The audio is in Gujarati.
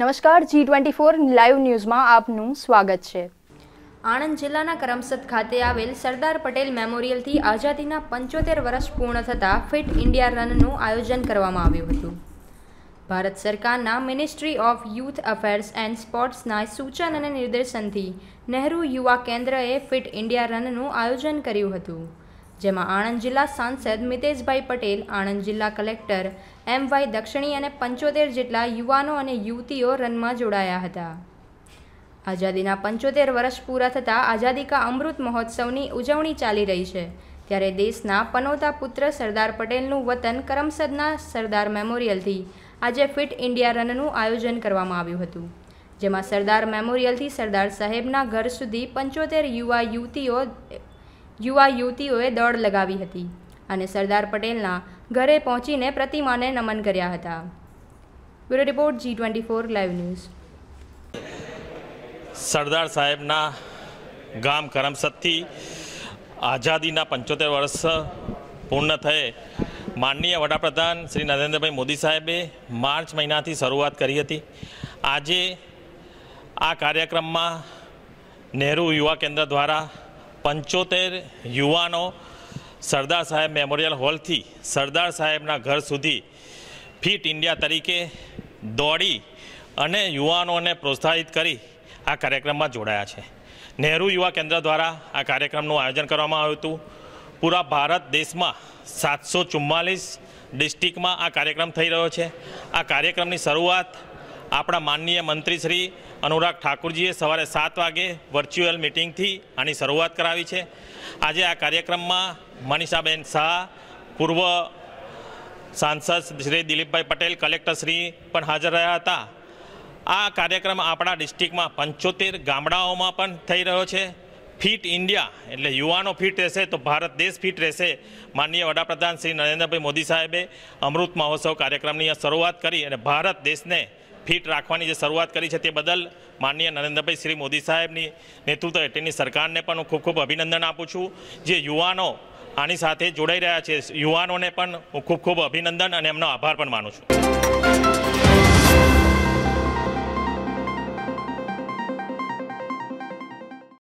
નમસ્કાર જી ટ્વેન્ટી ફોર લાઈવ ન્યૂઝમાં આપનું સ્વાગત છે આણંદ જિલ્લાના કરમસદ ખાતે આવેલ સરદાર પટેલ મેમોરિયલથી આઝાદીના પંચોતેર વર્ષ પૂર્ણ થતાં ફિટ ઇન્ડિયા રનનું આયોજન કરવામાં આવ્યું હતું ભારત સરકારના ministry of youth affairs and સ્પોર્ટ્સના સૂચન અને નિર્દેશનથી નહેરુ યુવા કેન્દ્રએ ફિટ ઇન્ડિયા રનનું આયોજન કર્યું હતું જેમાં આણંદ જિલ્લા સાંસદ મિતેશભાઈ પટેલ આણંદ જિલ્લા કલેક્ટર એમ વાય દક્ષિણી અને પંચોતેર જેટલા યુવાનો અને યુવતીઓ રનમાં જોડાયા હતા આઝાદીના પંચોતેર વર્ષ પૂરા થતાં આઝાદી કા અમૃત મહોત્સવની ઉજવણી ચાલી રહી છે ત્યારે દેશના પનોતા પુત્ર સરદાર પટેલનું વતન કરમસદના સરદાર મેમોરિયલથી આજે ફિટ ઇન્ડિયા રનનું આયોજન કરવામાં આવ્યું હતું જેમાં સરદાર મેમોરિયલથી સરદાર સાહેબના ઘર સુધી પંચોતેર યુવા યુવતીઓ યુવા યુવતીઓએ દોડ લગાવી હતી અને સરદાર પટેલના ઘરે પહોંચીને પ્રતિમાને નમન કર્યા હતા bureau report G twenty four live news Sardar સાહેબના ગામ કરમસદથી આઝાદીના પંચોતેર વર્ષ પૂર્ણ થયે માનનીય વડાપ્રધાન શ્રી નરેન્દ્રભાઈ મોદી સાહેબે માર્ચ મહિનાથી શરૂઆત કરી હતી આજે આ કાર્યક્રમમાં નહેરુ યુવા કેન્દ્ર દ્વારા પંચોતેર યુવાનો સરદાર સાહેબ મેમોરિયલ હોલથી સરદાર સાહેબના ઘર સુધી ફિટ ઇન્ડિયા તરીકે દોડી અને યુવાનોને પ્રોત્સાહિત કરી આ કાર્યક્રમમાં જોડાયા છે નહેરુ યુવા કેન્દ્ર દ્વારા આ કાર્યક્રમનું આયોજન કરવામાં આવ્યું હતું પૂરા ભારત દેશમાં સાતસો ચુમ્માલીસ ડિસ્ટ્રિક્ટમાં આ કાર્યક્રમ થઈ રહ્યો છે આ કાર્યક્રમની શરૂઆત આપણા માનનીય મંત્રીશ્રી અનુરાગ ઠાકુરજીએ સવારે સાત વાગે વર્ચ્યુઅલ મિટિંગથી આની શરૂઆત કરાવી છે આજે આ કાર્યક્રમમાં મનીષાબેન શાહ પૂર્વ સાંસદ શ્રી દિલીપભાઈ પટેલ કલેક્ટરશ્રી પણ હાજર રહ્યા હતા આ કાર્યક્રમ આપણા ડિસ્ટ્રિક્ટમાં પંચોતેર ગામડાઓમાં પણ થઈ રહ્યો છે ફિટ ઇન્ડિયા એટલે યુવાનો ફિટ રહેશે તો ભારત દેશ ફિટ રહેશે માનનીય વડાપ્રધાન શ્રી નરેન્દ્રભાઈ મોદી સાહેબે અમૃત મહોત્સવ કાર્યક્રમની શરૂઆત કરી અને ભારત દેશને ફિટ રાખવાની જે શરૂઆત કરી છે તે બદલ માનનીય નરેન્દ્રભાઈ શ્રી મોદી સાહેબની નેતૃત્વ હેઠળની સરકારને પણ હું ખૂબ ખૂબ અભિનંદન આપું છું જે યુવાનો આની સાથે જોડાઈ રહ્યા છે યુવાનોને પણ હું ખૂબ ખૂબ અભિનંદન અને એમનો આભાર પણ માનું છું